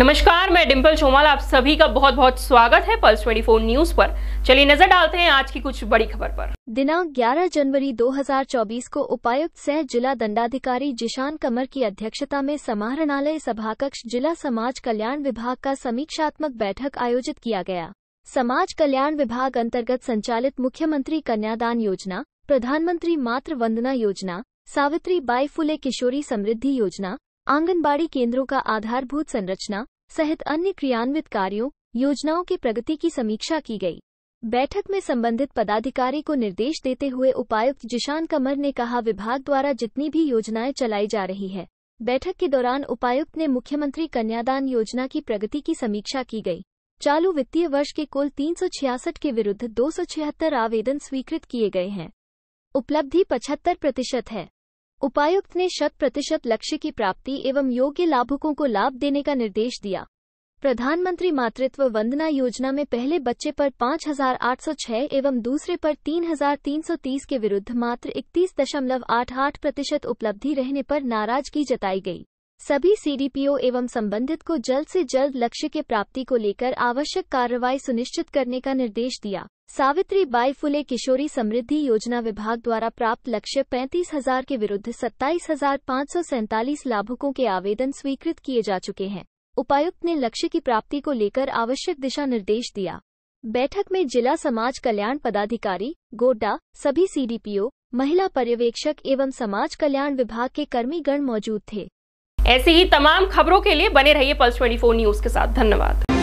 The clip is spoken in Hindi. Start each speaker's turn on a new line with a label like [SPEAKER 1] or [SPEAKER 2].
[SPEAKER 1] नमस्कार मैं डिम्पल चोमाल आप सभी का बहुत बहुत स्वागत है पल्स 24 न्यूज पर चलिए नजर डालते हैं आज की कुछ बड़ी खबर पर
[SPEAKER 2] दिनांक 11 जनवरी 2024 को उपायुक्त सह जिला दंडाधिकारी जिशान कमर की अध्यक्षता में समाहरणालय सभाकक्ष जिला समाज कल्याण विभाग का समीक्षात्मक बैठक आयोजित किया गया समाज कल्याण विभाग अंतर्गत संचालित मुख्यमंत्री कन्यादान योजना प्रधानमंत्री मातृ वंदना योजना सावित्री बाई फुले किशोरी समृद्धि योजना आंगनबाड़ी केंद्रों का आधारभूत संरचना सहित अन्य क्रियान्वित कार्यों योजनाओं की प्रगति की समीक्षा की गई बैठक में संबंधित पदाधिकारी को निर्देश देते हुए उपायुक्त जिशान कमर ने कहा विभाग द्वारा जितनी भी योजनाएं चलाई जा रही है बैठक के दौरान उपायुक्त ने मुख्यमंत्री कन्यादान योजना की प्रगति की समीक्षा की गई चालू वित्तीय वर्ष के कुल तीन के विरुद्ध दो आवेदन स्वीकृत किए गए हैं उपलब्धि पचहत्तर प्रतिशत है उपायुक्त ने शत प्रतिशत लक्ष्य की प्राप्ति एवं योग्य लाभुकों को लाभ देने का निर्देश दिया प्रधानमंत्री मातृत्व वंदना योजना में पहले बच्चे पर 5,806 एवं दूसरे पर 3,330 के विरुद्ध मात्र 31.88 प्रतिशत उपलब्धि रहने पर नाराजगी जताई गई सभी सीडीपीओ एवं संबंधित को जल्द से जल्द लक्ष्य के प्राप्ति को लेकर आवश्यक कार्रवाई सुनिश्चित करने का निर्देश दिया सावित्री बाई फुले किशोरी समृद्धि योजना विभाग द्वारा प्राप्त लक्ष्य पैंतीस हजार के विरुद्ध सत्ताईस हजार पाँच सौ सैंतालीस लाभुकों के आवेदन स्वीकृत किए जा चुके हैं उपायुक्त ने लक्ष्य की प्राप्ति को लेकर आवश्यक दिशा निर्देश दिया बैठक में जिला समाज कल्याण पदाधिकारी गोड्डा सभी सीडीपीओ महिला पर्यवेक्षक एवं समाज कल्याण विभाग के कर्मीगण मौजूद थे
[SPEAKER 1] ऐसी ही तमाम खबरों के लिए बने रहिए पल्स ट्वेंटी न्यूज के साथ धन्यवाद